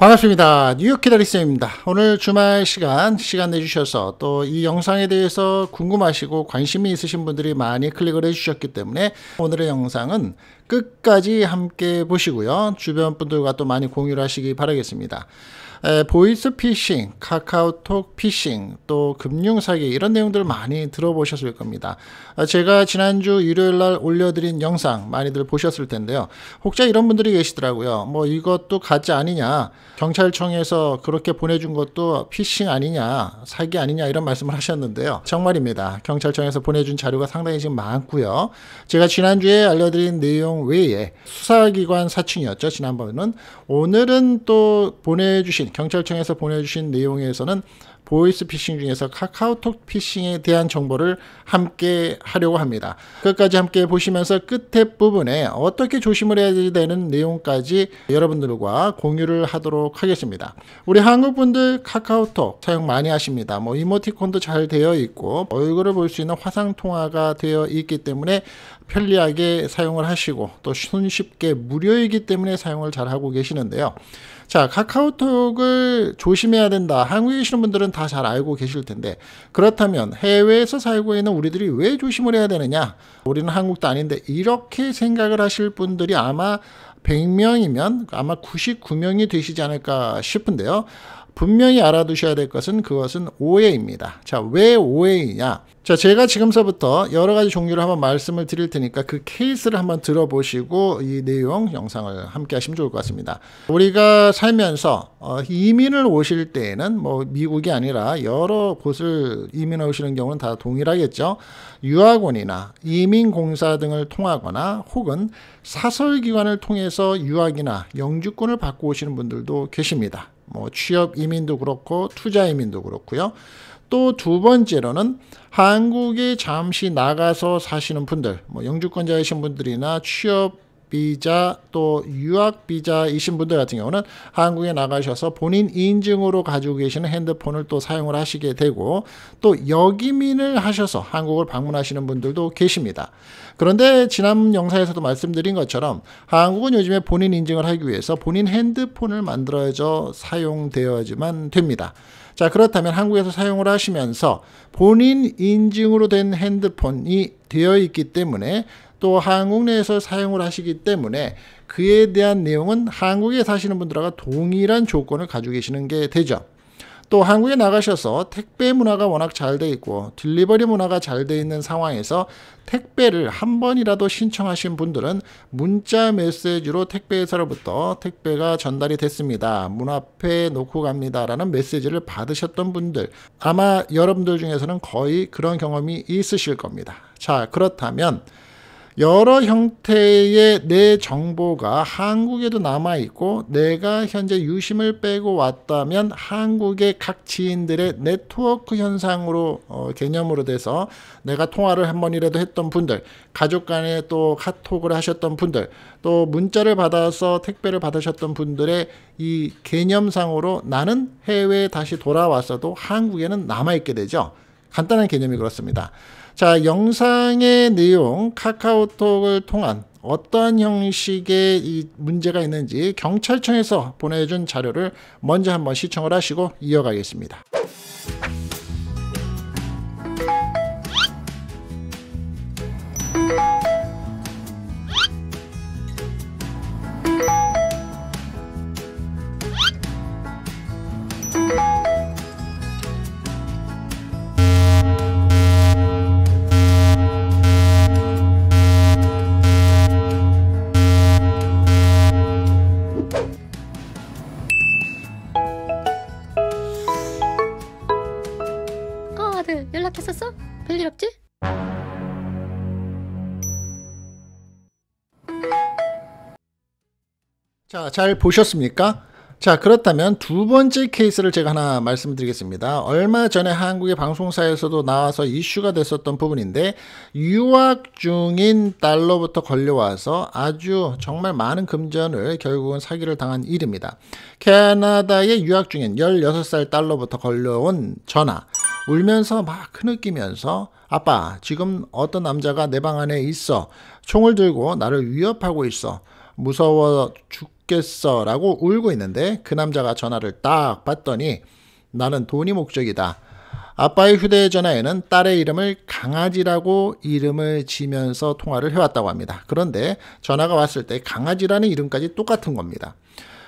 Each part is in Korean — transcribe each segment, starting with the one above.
반갑습니다. 뉴욕 기다리쌤입니다 오늘 주말 시간, 시간 내주셔서 또 이 영상에 대해서 궁금하시고 관심이 있으신 분들이 많이 클릭을 해주셨기 때문에 오늘의 영상은 끝까지 함께 보시고요. 주변 분들과 또 많이 공유를 하시기 바라겠습니다. 보이스 피싱, 카카오톡 피싱, 또 금융 사기 이런 내용들 많이 들어보셨을 겁니다. 어, 제가 지난주 일요일 날 올려드린 영상 많이들 보셨을 텐데요. 혹자 이런 분들이 계시더라고요. 뭐 이것도 가짜 아니냐, 경찰청에서 그렇게 보내준 것도 피싱 아니냐, 사기 아니냐 이런 말씀을 하셨는데요. 정말입니다. 경찰청에서 보내준 자료가 상당히 지금 많고요. 제가 지난주에 알려드린 내용 외에 수사기관 사칭이었죠. 지난번에는 오늘은 또 보내주신 경찰청에서 보내주신 내용에서는 보이스 피싱 중에서 카카오톡 피싱에 대한 정보를 함께 하려고 합니다. 끝까지 함께 보시면서 끝에 부분에 어떻게 조심을 해야 되는 내용까지 여러분들과 공유를 하도록 하겠습니다. 우리 한국분들 카카오톡 사용 많이 하십니다. 뭐 이모티콘도 잘 되어 있고 얼굴을 볼 수 있는 화상통화가 되어 있기 때문에 편리하게 사용을 하시고 또 손쉽게 무료이기 때문에 사용을 잘 하고 계시는데요. 자, 카카오톡을 조심해야 된다. 한국에 계시는 분들은 다 잘 알고 계실 텐데 그렇다면 해외에서 살고 있는 우리들이 왜 조심을 해야 되느냐? 우리는 한국도 아닌데 이렇게 생각을 하실 분들이 아마 100명이면 아마 99명이 되시지 않을까 싶은데요. 분명히 알아두셔야 될 것은 그것은 오해입니다. 자, 왜 오해이냐? 자, 제가 지금서부터 여러 가지 종류를 한번 말씀을 드릴 테니까 그 케이스를 한번 들어보시고 이 내용 영상을 함께 하시면 좋을 것 같습니다. 우리가 살면서 어, 이민을 오실 때에는 뭐 미국이 아니라 여러 곳을 이민 오시는 경우는 다 동일하겠죠. 유학원이나 이민공사 등을 통하거나 혹은 사설기관을 통해서 유학이나 영주권을 받고 오시는 분들도 계십니다. 뭐 취업 이민도 그렇고 투자 이민도 그렇고요. 또 두 번째로는 한국에 잠시 나가서 사시는 분들, 뭐 영주권자이신 분들이나 취업 비자 또 유학 비자이신 분들 같은 경우는 한국에 나가셔서 본인 인증으로 가지고 계시는 핸드폰을 또 사용을 하시게 되고 또 여기민을 하셔서 한국을 방문하시는 분들도 계십니다. 그런데 지난 영상에서도 말씀드린 것처럼 한국은 요즘에 본인 인증을 하기 위해서 본인 핸드폰을 만들어져 사용되어야지만 됩니다. 자, 그렇다면 한국에서 사용을 하시면서 본인 인증으로 된 핸드폰이 되어 있기 때문에 또 한국 내에서 사용을 하시기 때문에 그에 대한 내용은 한국에 사시는 분들과 동일한 조건을 가지고 계시는 게 되죠. 또 한국에 나가셔서 택배 문화가 워낙 잘 돼 있고 딜리버리 문화가 잘 돼 있는 상황에서 택배를 한 번이라도 신청하신 분들은 문자 메시지로 택배회사로부터 택배가 전달이 됐습니다. 문 앞에 놓고 갑니다. 라는 메시지를 받으셨던 분들 아마 여러분들 중에서는 거의 그런 경험이 있으실 겁니다. 자 그렇다면 여러 형태의 내 정보가 한국에도 남아 있고 내가 현재 유심을 빼고 왔다면 한국의 각 지인들의 네트워크 현상으로 어, 개념으로 돼서 내가 통화를 한 번이라도 했던 분들, 가족 간에 또 카톡을 하셨던 분들, 또 문자를 받아서 택배를 받으셨던 분들의 이 개념상으로 나는 해외에 다시 돌아왔어도 한국에는 남아 있게 되죠. 간단한 개념이 그렇습니다. 자, 영상의 내용 카카오톡을 통한 어떤 형식의 이 문제가 있는지 경찰청에서 보내준 자료를 먼저 한번 시청을 하시고 이어가겠습니다. 연락했었어? 별일 없지? 자, 잘 보셨습니까? 자, 그렇다면 두 번째 케이스를 제가 하나 말씀드리겠습니다. 얼마 전에 한국의 방송사에서도 나와서 이슈가 됐었던 부분인데, 유학 중인 딸로부터 걸려와서 아주 정말 많은 금전을 결국은 사기를 당한 일입니다. 캐나다의 유학 중인 16살 딸로부터 걸려온 전화. 울면서 막 흐느끼면서 아빠 지금 어떤 남자가 내 방 안에 있어 총을 들고 나를 위협하고 있어 무서워 죽겠어 라고 울고 있는데 그 남자가 전화를 딱 받더니 나는 돈이 목적이다 아빠의 휴대전화에는 딸의 이름을 강아지라고 이름을 지면서 통화를 해왔다고 합니다. 그런데 전화가 왔을 때 강아지라는 이름까지 똑같은 겁니다.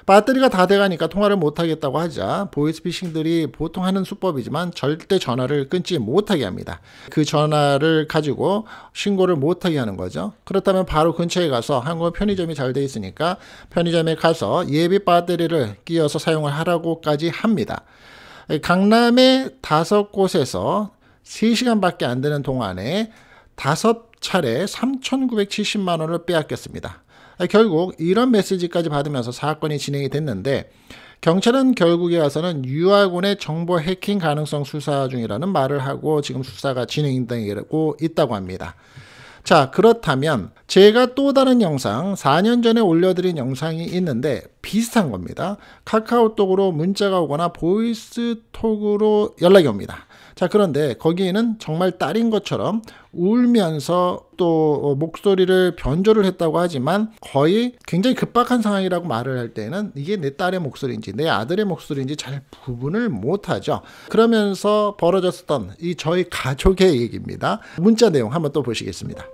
배터리가 다 돼가니까 통화를 못하겠다고 하자 보이스피싱들이 보통 하는 수법이지만 절대 전화를 끊지 못하게 합니다. 그 전화를 가지고 신고를 못하게 하는 거죠. 그렇다면 바로 근처에 가서 한국은 편의점이 잘 돼 있으니까 편의점에 가서 예비 배터리를 끼워서 사용을 하라고까지 합니다. 강남의 다섯 곳에서 3시간밖에 안 되는 동안에 다섯 차례 3,970만 원을 빼앗겼습니다. 아, 결국 이런 메시지까지 받으면서 사건이 진행이 됐는데 경찰은 결국에 와서는 유아군의 정보 해킹 가능성 수사 중이라는 말을 하고 지금 수사가 진행되고 있다고 합니다. 자, 그렇다면 제가 또 다른 영상, 4년 전에 올려드린 영상이 있는데 비슷한 겁니다. 카카오톡으로 문자가 오거나 보이스톡으로 연락이 옵니다. 자, 그런데 거기에는 정말 딸인 것처럼 울면서 또 어, 목소리를 변조를 했다고 하지만 거의 굉장히 급박한 상황이라고 말을 할 때는 이게 내 딸의 목소리인지 내 아들의 목소리인지 잘 구분을 못하죠. 그러면서 벌어졌던 이 저희 가족의 얘기입니다. 문자 내용 한번 또 보시겠습니다.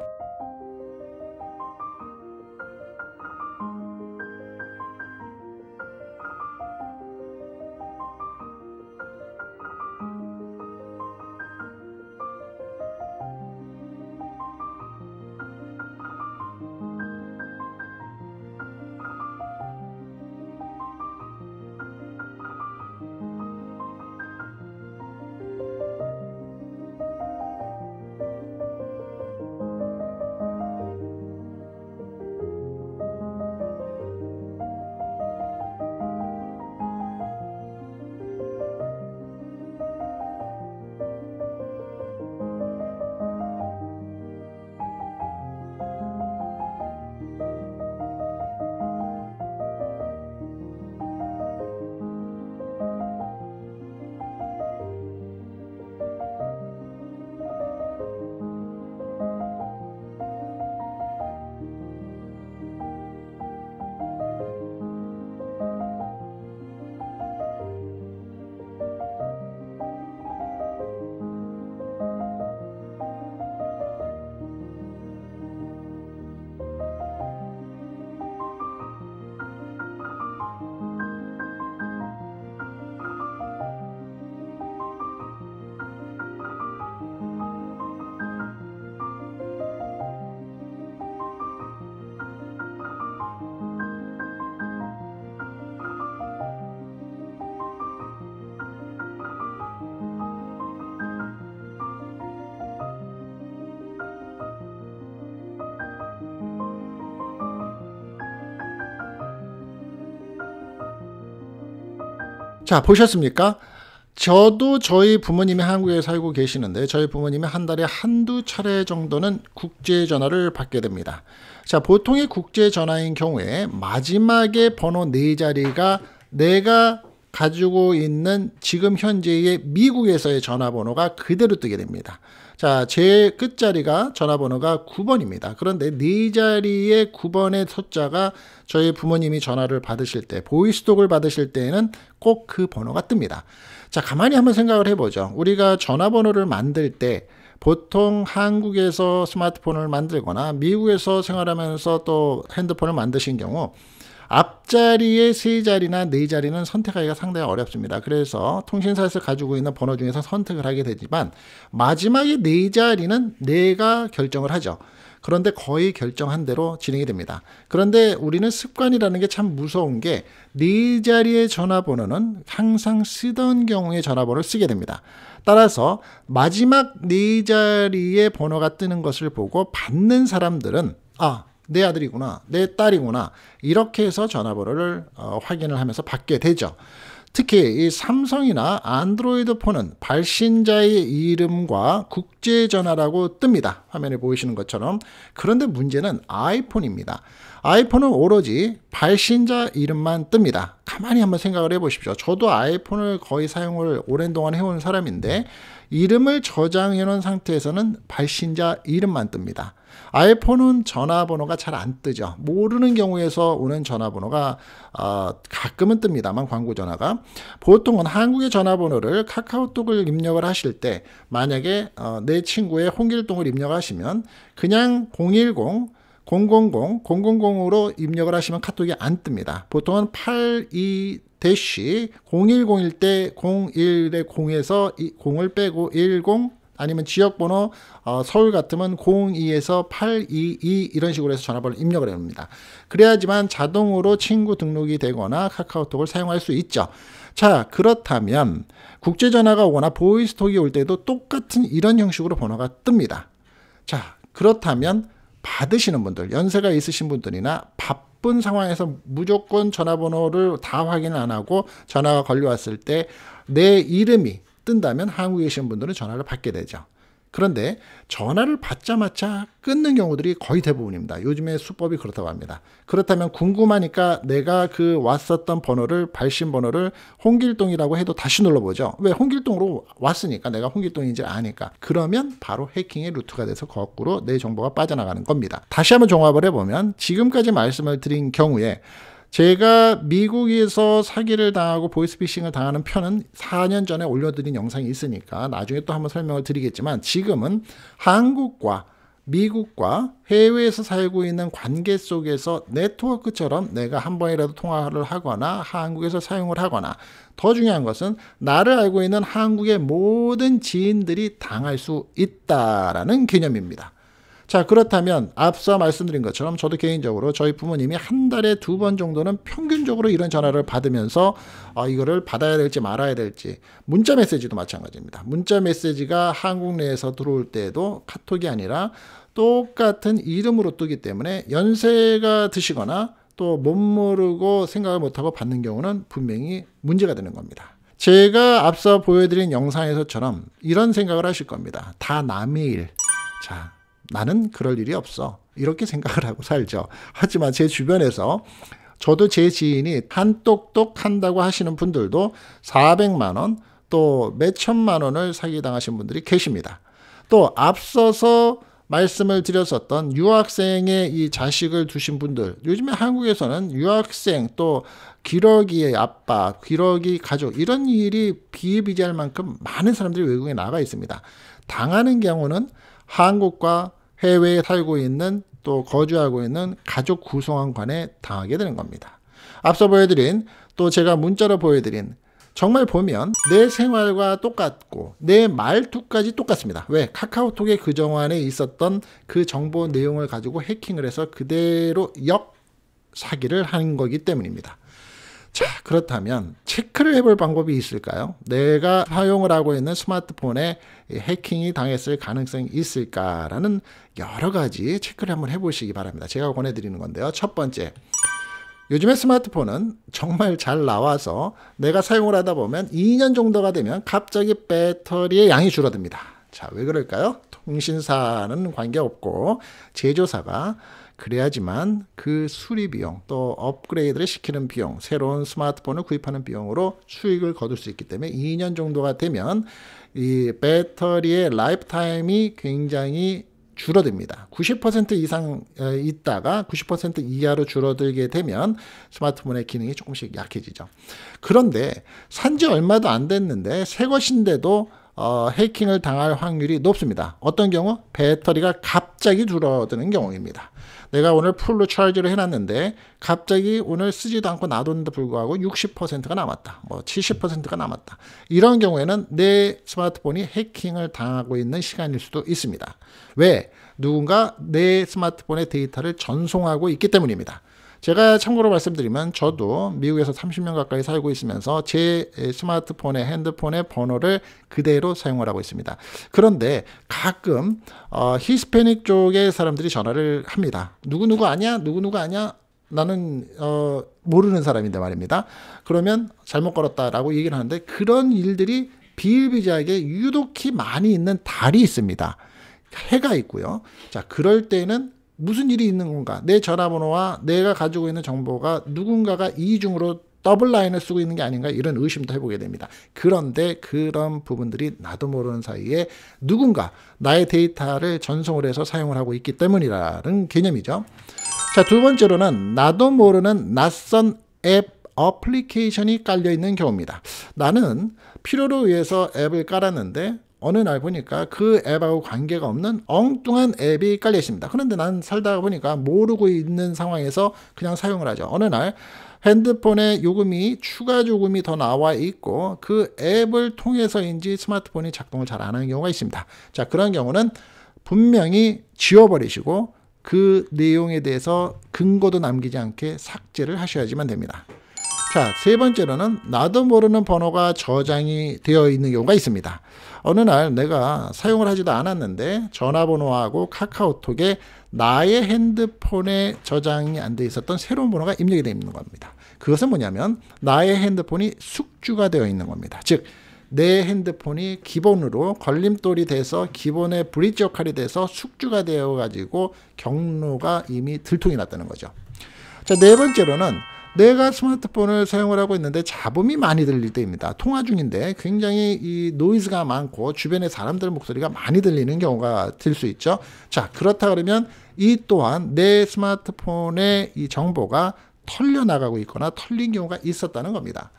자, 보셨습니까? 저도 저희 부모님이 한국에 살고 계시는데 저희 부모님이 한 달에 한두 차례 정도는 국제 전화를 받게 됩니다. 자, 보통의 국제 전화인 경우에 마지막에 번호 네 자리가 내가 가지고 있는 지금 현재의 미국에서의 전화번호가 그대로 뜨게 됩니다. 자, 제 끝자리가 전화번호가 9번입니다. 그런데 네 자리에 9번의 숫자가 저희 부모님이 전화를 받으실 때, 보이스톡을 받으실 때에는 꼭 그 번호가 뜹니다. 자, 가만히 한번 생각을 해보죠. 우리가 전화번호를 만들 때, 보통 한국에서 스마트폰을 만들거나 미국에서 생활하면서 또 핸드폰을 만드신 경우 앞자리의 세 자리나 네 자리는 선택하기가 상당히 어렵습니다. 그래서 통신사에서 가지고 있는 번호 중에서 선택을 하게 되지만 마지막에 네 자리는 내가 결정을 하죠. 그런데 거의 결정한 대로 진행이 됩니다. 그런데 우리는 습관이라는 게 참 무서운 게 네 자리의 전화번호는 항상 쓰던 경우에 전화번호를 쓰게 됩니다. 따라서 마지막 네 자리의 번호가 뜨는 것을 보고 받는 사람들은 아, 내 아들이구나, 내 딸이구나 이렇게 해서 전화번호를 어, 확인을 하면서 받게 되죠. 특히 이 삼성이나 안드로이드 폰은 발신자의 이름과 국제 전화라고 뜹니다. 화면에 보이시는 것처럼. 그런데 문제는 아이폰입니다. 아이폰은 오로지 발신자 이름만 뜹니다. 가만히 한번 생각을 해보십시오. 저도 아이폰을 거의 사용을 오랜 동안 해온 사람인데 이름을 저장해 놓은 상태에서는 발신자 이름만 뜹니다. 아이폰은 전화번호가 잘 안 뜨죠. 모르는 경우에서 오는 전화번호가 어, 가끔은 뜹니다만 광고 전화가 보통은 한국의 전화번호를 카카오톡을 입력을 하실 때 만약에 어, 내 친구의 홍길동을 입력하시면 그냥 010 000, 000으로 입력을 하시면 카톡이 안 뜹니다. 보통은 82 대시 0101때 01의 0에서 0을 빼고 10 아니면 지역번호 어, 서울 같으면 0 2에서822 이런 식으로 해서 전화번호 입력을 해줍니다. 그래야지만 자동으로 친구 등록이 되거나 카카오톡을 사용할 수 있죠. 자 그렇다면 국제전화가 오거나 보이스톡이 올 때도 똑같은 이런 형식으로 번호가 뜹니다. 자 그렇다면 받으시는 분들 연세가 있으신 분들이나 바쁜 상황에서 무조건 전화번호를 다 확인 안 하고 전화가 걸려왔을 때 내 이름이 뜬다면 한국에 계신 분들은 전화를 받게 되죠. 그런데 전화를 받자마자 끊는 경우들이 거의 대부분입니다. 요즘에 수법이 그렇다고 합니다. 그렇다면 궁금하니까 내가 그 왔었던 번호를 발신 번호를 홍길동이라고 해도 다시 눌러보죠. 왜 홍길동으로 왔으니까 내가 홍길동인지 아니까. 그러면 바로 해킹의 루트가 돼서 거꾸로 내 정보가 빠져나가는 겁니다. 다시 한번 종합을 해보면 지금까지 말씀을 드린 경우에 제가 미국에서 사기를 당하고 보이스피싱을 당하는 편은 4년 전에 올려드린 영상이 있으니까 나중에 또 한번 설명을 드리겠지만 지금은 한국과 미국과 해외에서 살고 있는 관계 속에서 네트워크처럼 내가 한 번이라도 통화를 하거나 한국에서 사용을 하거나 더 중요한 것은 나를 알고 있는 한국의 모든 지인들이 당할 수 있다라는 개념입니다. 자, 그렇다면 앞서 말씀드린 것처럼 저도 개인적으로 저희 부모님이 한 달에 두 번 정도는 평균적으로 이런 전화를 받으면서 어, 이거를 받아야 될지 말아야 될지 문자 메시지도 마찬가지입니다. 문자 메시지가 한국 내에서 들어올 때에도 카톡이 아니라 똑같은 이름으로 뜨기 때문에 연세가 드시거나 또 못 모르고 생각을 못하고 받는 경우는 분명히 문제가 되는 겁니다. 제가 앞서 보여드린 영상에서처럼 이런 생각을 하실 겁니다. 다 남의 일. 자, 나는 그럴 일이 없어. 이렇게 생각을 하고 살죠. 하지만 제 주변에서 저도 제 지인이 한똑똑 한다고 하시는 분들도 400만 원, 또 몇천만 원을 사기당하신 분들이 계십니다. 또 앞서서 말씀을 드렸었던 유학생의 이 자식을 두신 분들, 요즘에 한국에서는 유학생 또 기러기의 아빠, 기러기 가족, 이런 일이 비일비재할 만큼 많은 사람들이 외국에 나가 있습니다. 당하는 경우는 한국과 해외에 살고 있는 또 거주하고 있는 가족 구성원 간에 당하게 되는 겁니다. 앞서 보여드린 또 제가 문자로 보여드린 정말 보면 내 생활과 똑같고 내 말투까지 똑같습니다. 왜? 카카오톡에 그정원에 있었던 그 정보 내용을 가지고 해킹을 해서 그대로 역 사기를 한 거기 때문입니다. 자, 그렇다면 체크를 해볼 방법이 있을까요? 내가 사용을 하고 있는 스마트폰에 해킹이 당했을 가능성이 있을까라는 여러 가지 체크를 한번 해보시기 바랍니다. 제가 권해드리는 건데요. 첫 번째. 요즘에 스마트폰은 정말 잘 나와서 내가 사용을 하다 보면 2년 정도가 되면 갑자기 배터리의 양이 줄어듭니다. 자, 왜 그럴까요? 통신사는 관계없고 제조사가 그래야지만 그 수리 비용 또 업그레이드를 시키는 비용 새로운 스마트폰을 구입하는 비용으로 수익을 거둘 수 있기 때문에 2년 정도가 되면 이 배터리의 라이프타임이 굉장히 줄어듭니다. 90% 이상 있다가 90% 이하로 줄어들게 되면 스마트폰의 기능이 조금씩 약해지죠. 그런데 산지 얼마도 안 됐는데 새 것인데도 어, 해킹을 당할 확률이 높습니다. 어떤 경우? 배터리가 갑자기 줄어드는 경우입니다. 내가 오늘 풀로 차지를 해놨는데 갑자기 오늘 쓰지도 않고 놔뒀는데 불구하고 60%가 남았다. 뭐 70%가 남았다. 이런 경우에는 내 스마트폰이 해킹을 당하고 있는 시간일 수도 있습니다. 왜? 누군가 내 스마트폰의 데이터를 전송하고 있기 때문입니다. 제가 참고로 말씀드리면 저도 미국에서 30년 가까이 살고 있으면서 제 스마트폰의 핸드폰의 번호를 그대로 사용을 하고 있습니다. 그런데 가끔 어, 히스패닉 쪽의 사람들이 전화를 합니다. 누구누구 아냐 누구누구 아냐 나는 어, 모르는 사람인데 말입니다. 그러면 잘못 걸었다라고 얘기를 하는데 그런 일들이 비일비재하게 유독히 많이 있는 달이 있습니다. 해가 있고요. 자, 그럴 때는 무슨 일이 있는 건가? 내 전화번호와 내가 가지고 있는 정보가 누군가가 이중으로 더블 라인을 쓰고 있는 게 아닌가 이런 의심도 해보게 됩니다. 그런데 그런 부분들이 나도 모르는 사이에 누군가 나의 데이터를 전송을 해서 사용을 하고 있기 때문이라는 개념이죠. 자, 두 번째로는 나도 모르는 낯선 앱 어플리케이션이 깔려 있는 경우입니다. 나는 필요로 위해서 앱을 깔았는데 어느 날 보니까 그 앱하고 관계가 없는 엉뚱한 앱이 깔려 있습니다. 그런데 난 살다 보니까 모르고 있는 상황에서 그냥 사용을 하죠. 어느 날 핸드폰에 요금이 추가 요금이 더 나와 있고 그 앱을 통해서인지 스마트폰이 작동을 잘 안 하는 경우가 있습니다. 자, 그런 경우는 분명히 지워버리시고 그 내용에 대해서 근거도 남기지 않게 삭제를 하셔야지만 됩니다. 자, 세 번째로는 나도 모르는 번호가 저장이 되어 있는 경우가 있습니다. 어느 날 내가 사용을 하지도 않았는데 전화번호하고 카카오톡에 나의 핸드폰에 저장이 안 돼 있었던 새로운 번호가 입력이 되어 있는 겁니다. 그것은 뭐냐면 나의 핸드폰이 숙주가 되어 있는 겁니다. 즉, 내 핸드폰이 기본으로 걸림돌이 돼서 기본의 브릿지 역할이 돼서 숙주가 되어 가지고 경로가 이미 들통이 났다는 거죠. 자, 네 번째로는 내가 스마트폰을 사용을 하고 있는데 잡음이 많이 들릴 때입니다. 통화 중인데 굉장히 이 노이즈가 많고 주변의 사람들 목소리가 많이 들리는 경우가 들 수 있죠. 자, 그렇다 그러면 이 또한 내 스마트폰의 이 정보가 털려나가고 있거나 털린 경우가 있었다는 겁니다.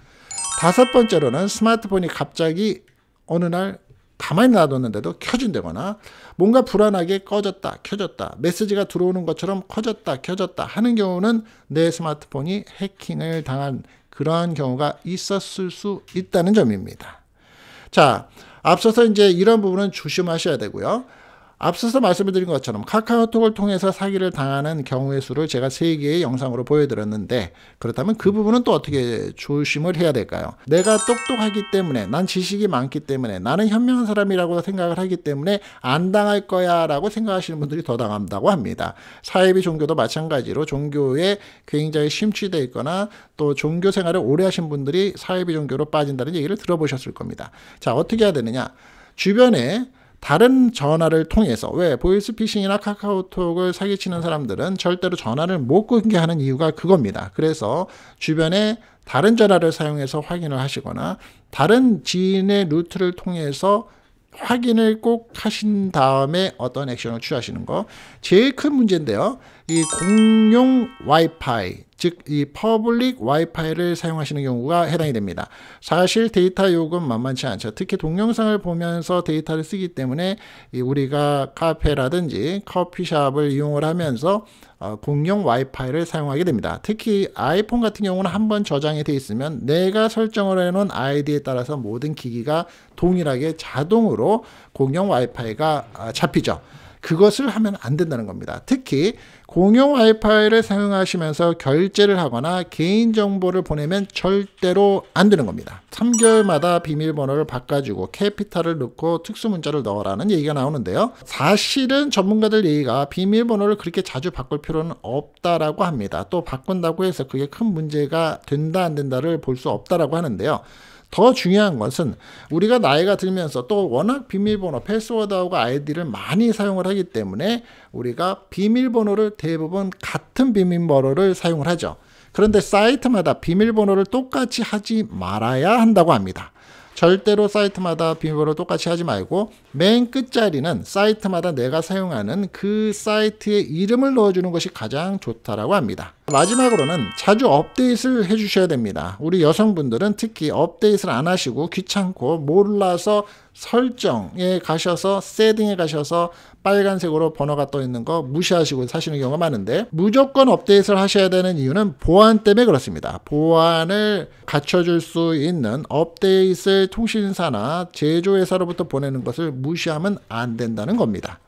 다섯 번째로는 스마트폰이 갑자기 어느 날 가만히 놔뒀는데도 켜진다거나 뭔가 불안하게 꺼졌다 켜졌다 메시지가 들어오는 것처럼 커졌다 켜졌다 하는 경우는 내 스마트폰이 해킹을 당한 그러한 경우가 있었을 수 있다는 점입니다. 자 앞서서 이제 이런 부분은 조심하셔야 되고요. 앞서서 말씀드린 것처럼 카카오톡을 통해서 사기를 당하는 경우의 수를 제가 세개의 영상으로 보여드렸는데 그렇다면 그 부분은 또 어떻게 조심을 해야 될까요? 내가 똑똑하기 때문에 난 지식이 많기 때문에 나는 현명한 사람이라고 생각을 하기 때문에 안 당할 거야 라고 생각하시는 분들이 더 당한다고 합니다. 사회비 종교도 마찬가지로 종교에 굉장히 심취되어 있거나 또 종교 생활을 오래 하신 분들이 사회비 종교로 빠진다는 얘기를 들어보셨을 겁니다. 자 어떻게 해야 되느냐 주변에 다른 전화를 통해서 왜 보이스피싱이나 카카오톡을 사기치는 사람들은 절대로 전화를 못 끊게 하는 이유가 그겁니다. 그래서 주변에 다른 전화를 사용해서 확인을 하시거나 다른 지인의 루트를 통해서 확인을 꼭 하신 다음에 어떤 액션을 취하시는 거 제일 큰 문제인데요. 이 공용 와이파이 즉 이 퍼블릭 와이파이를 사용하시는 경우가 해당이 됩니다. 사실 데이터 요금 만만치 않죠. 특히 동영상을 보면서 데이터를 쓰기 때문에 우리가 카페라든지 커피숍을 이용을 하면서 어, 공용 와이파이를 사용하게 됩니다. 특히 아이폰 같은 경우는 한번 저장이 돼 있으면 내가 설정을 해놓은 아이디에 따라서 모든 기기가 동일하게 자동으로 공용 와이파이가 아, 잡히죠. 그것을 하면 안 된다는 겁니다. 특히 공용 와이파이를 사용하시면서 결제를 하거나 개인정보를 보내면 절대로 안 되는 겁니다. 3개월마다 비밀번호를 바꿔주고 캐피탈을 넣고 특수문자를 넣으라는 얘기가 나오는데요. 사실은 전문가들 얘기가 비밀번호를 그렇게 자주 바꿀 필요는 없다라고 합니다. 또 바꾼다고 해서 그게 큰 문제가 된다 안 된다를 볼 수 없다라고 하는데요. 더 중요한 것은 우리가 나이가 들면서 또 워낙 비밀번호, 패스워드하고 아이디를 많이 사용을 하기 때문에 우리가 비밀번호를 대부분 같은 비밀번호를 사용을 하죠. 그런데 사이트마다 비밀번호를 똑같이 하지 말아야 한다고 합니다. 절대로 사이트마다 비밀번호 를 똑같이 하지 말고 맨 끝자리는 사이트마다 내가 사용하는 그 사이트의 이름을 넣어주는 것이 가장 좋다라고 합니다. 마지막으로는 자주 업데이트를 해주셔야 됩니다. 우리 여성분들은 특히 업데이트를 안 하시고 귀찮고 몰라서 설정에 가셔서 세팅에 가셔서 빨간색으로 번호가 떠 있는 거 무시하시고 사시는 경우가 많은데 무조건 업데이트를 하셔야 되는 이유는 보안 때문에 그렇습니다. 보안을 갖춰줄 수 있는 업데이트를 통신사나 제조회사로부터 보내는 것을 무시하면 안 된다는 겁니다.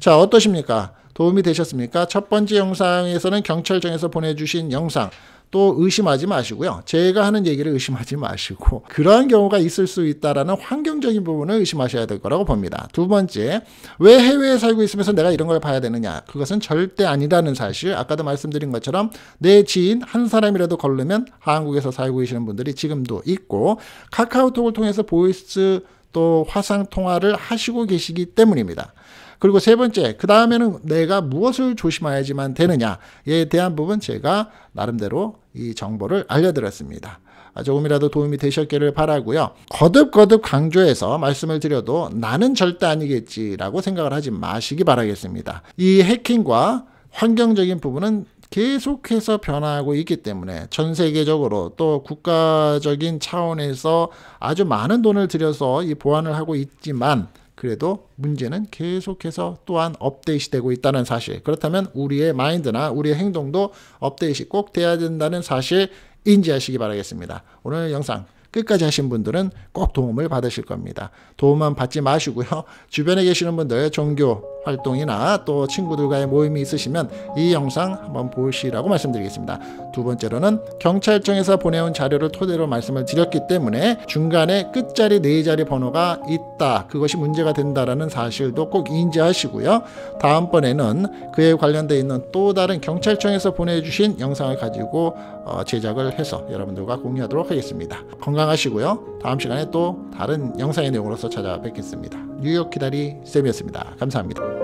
자 어떠십니까? 도움이 되셨습니까? 첫 번째 영상에서는 경찰청에서 보내주신 영상 또 의심하지 마시고요. 제가 하는 얘기를 의심하지 마시고 그러한 경우가 있을 수 있다라는 환경적인 부분을 의심하셔야 될 거라고 봅니다. 두 번째, 왜 해외에 살고 있으면서 내가 이런 걸 봐야 되느냐? 그것은 절대 아니라는 사실. 아까도 말씀드린 것처럼 내 지인 한 사람이라도 걸르면 한국에서 살고 계시는 분들이 지금도 있고 카카오톡을 통해서 보이스 또 화상 통화를 하시고 계시기 때문입니다. 그리고 세 번째, 그 다음에는 내가 무엇을 조심해야지만 되느냐에 대한 부분 제가 나름대로 이 정보를 알려드렸습니다. 아, 조금이라도 도움이 되셨기를 바라고요. 거듭거듭 강조해서 말씀을 드려도 나는 절대 아니겠지라고 생각을 하지 마시기 바라겠습니다. 이 해킹과 환경적인 부분은 계속해서 변화하고 있기 때문에 전 세계적으로 또 국가적인 차원에서 아주 많은 돈을 들여서 이 보완을 하고 있지만 그래도 문제는 계속해서 또한 업데이트 되고 있다는 사실. 그렇다면 우리의 마인드나 우리의 행동도 업데이트 꼭 돼야 된다는 사실 인지하시기 바라겠습니다. 오늘 영상 끝까지 하신 분들은 꼭 도움을 받으실 겁니다. 도움만 받지 마시고요. 주변에 계시는 분들 종교 활동이나 또 친구들과의 모임이 있으시면 이 영상 한번 보시라고 말씀드리겠습니다. 두 번째로는 경찰청에서 보내온 자료를 토대로 말씀을 드렸기 때문에 중간에 끝자리 네 자리 번호가 있다. 그것이 문제가 된다라는 사실도 꼭 인지하시고요. 다음번에는 그에 관련되어 있는 또 다른 경찰청에서 보내주신 영상을 가지고 어, 제작을 해서 여러분들과 공유하도록 하겠습니다. 건강 건강하시고요. 다음 시간에 또 다른 영상의 내용으로서 찾아뵙겠습니다. 뉴욕 기다리 쌤이었습니다. 감사합니다.